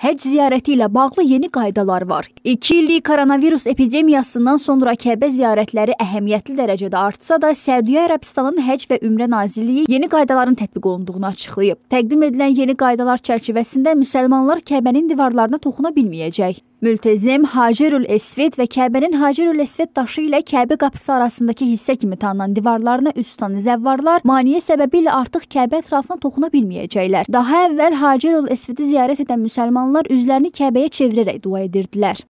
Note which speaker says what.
Speaker 1: həcc ziyarəti ilə bağlı yeni qaydalar var. 2 illik koronavirus epidemiyasından sonra Kəbə ziyarətləri əhəmiyyətli dərəcədə artsa da, Səudiyyə Ərəbistanının Həcc və Ümrə Nazirliyi yeni qaydaların tətbiq olunduğunu açıqlayıb. Təqdim edilən yeni qaydalar çərçivəsində müsəlmanlar Kəbənin divarlarına toxuna bilməyəcək. Mültezim Hacirül Esved və Kəbənin Hacirül Esved daşı ilə Kəbə qapısı arasındakı hissə kimi tanınan divarlarına üst tutan zəvvarlar maneə səbəbi ilə artıq Kəbə ətrafına toxuna bilməyəcəklər. Daha əvvəl Hacirül Esvedi ziyarət edən müsəlmanlar üzlərini Kəbəyə çevirərək dua edirdilər.